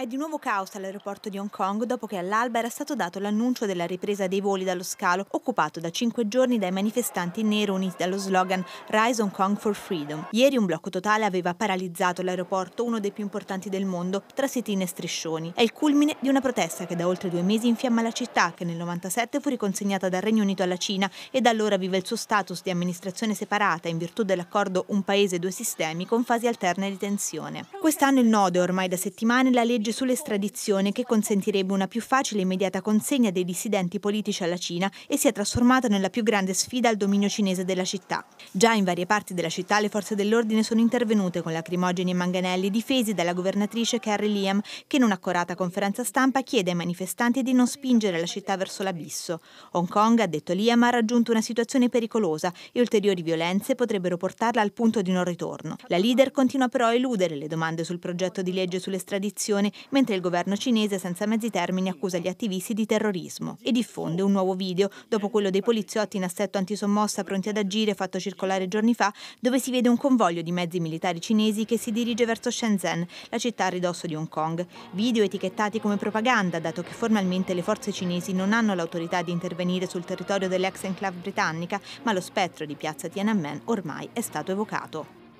È di nuovo caos all'aeroporto di Hong Kong dopo che all'alba era stato dato l'annuncio della ripresa dei voli dallo scalo occupato da cinque giorni dai manifestanti nero uniti dallo slogan Rise Hong Kong for Freedom. Ieri un blocco totale aveva paralizzato l'aeroporto, uno dei più importanti del mondo, tra setine e striscioni. È il culmine di una protesta che da oltre due mesi infiamma la città, che nel 97 fu riconsegnata dal Regno Unito alla Cina e da allora vive il suo status di amministrazione separata in virtù dell'accordo Un Paese, due sistemi con fasi alterne di tensione. Quest'anno il nodo è ormai da settimane la legge legge sull'estradizione che consentirebbe una più facile e immediata consegna dei dissidenti politici alla Cina e si è trasformata nella più grande sfida al dominio cinese della città. Già in varie parti della città le forze dell'ordine sono intervenute con lacrimogeni e manganelli difesi dalla governatrice Carrie Liam che in un'accorata conferenza stampa chiede ai manifestanti di non spingere la città verso l'abisso. Hong Kong, ha detto Liam, ha raggiunto una situazione pericolosa e ulteriori violenze potrebbero portarla al punto di non ritorno. La leader continua però a eludere le domande sul progetto di legge sull'estradizione mentre il governo cinese senza mezzi termini accusa gli attivisti di terrorismo e diffonde un nuovo video, dopo quello dei poliziotti in assetto antisommossa pronti ad agire fatto circolare giorni fa, dove si vede un convoglio di mezzi militari cinesi che si dirige verso Shenzhen, la città a ridosso di Hong Kong. Video etichettati come propaganda, dato che formalmente le forze cinesi non hanno l'autorità di intervenire sul territorio dell'ex enclave britannica, ma lo spettro di piazza Tiananmen ormai è stato evocato.